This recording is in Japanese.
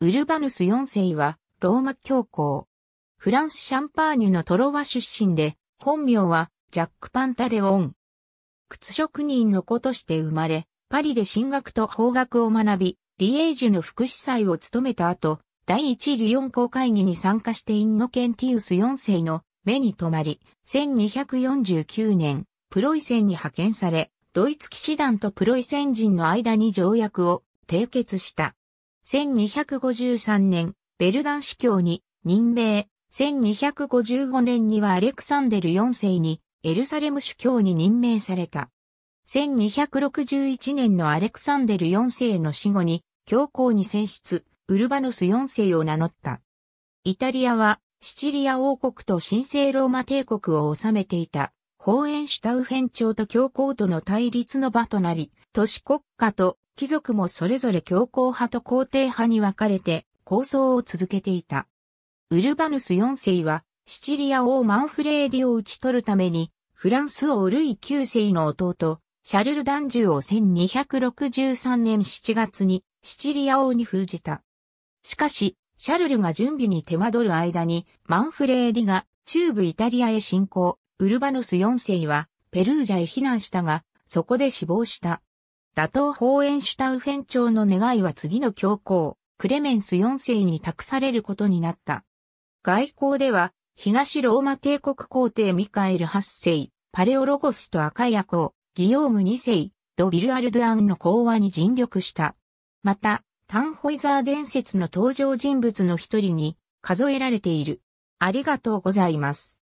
ウルバヌス4世は、ローマ教皇。フランス・シャンパーニュのトロワ出身で、本名は、ジャック・パンタレオン。靴職人の子として生まれ、パリで進学と法学を学び、リエージュの副司祭を務めた後、第一リヨン公会議に参加してインノケンティウス4世の目に留まり、1249年、プロイセンに派遣され、ドイツ騎士団とプロイセン人の間に条約を締結した。1253年、ベルダン司教に任命、1255年にはアレクサンデル4世にエルサレム主教に任命された。1261年のアレクサンデル4世の死後に教皇に選出、ウルバノス4世を名乗った。イタリアはシチリア王国と神聖ローマ帝国を治めていた、ホーエンシュタウフェン朝と教皇との対立の場となり、都市国家と貴族もそれぞれ強硬派と皇帝派に分かれて構想を続けていた。ウルバヌス4世は、シチリア王マンフレーディを討ち取るために、フランス王ルイ9世の弟、シャルル・ダンジュを1263年7月にシチリア王に封じた。しかし、シャルルが準備に手間取る間に、マンフレーディが中部イタリアへ侵攻、ウルバヌス4世はペルージャへ避難したが、そこで死亡した。打倒ホーエンシュタウフェン朝の願いは次の教皇、クレメンス4世に託されることになった。外交では、東ローマ帝国皇帝ミカエル8世、パレオロゴスと赤ヤコ、ギヨーム2世、ド・ビルアルドゥアンの講話に尽力した。また、タンホイザー伝説の登場人物の一人に数えられている。ありがとうございます。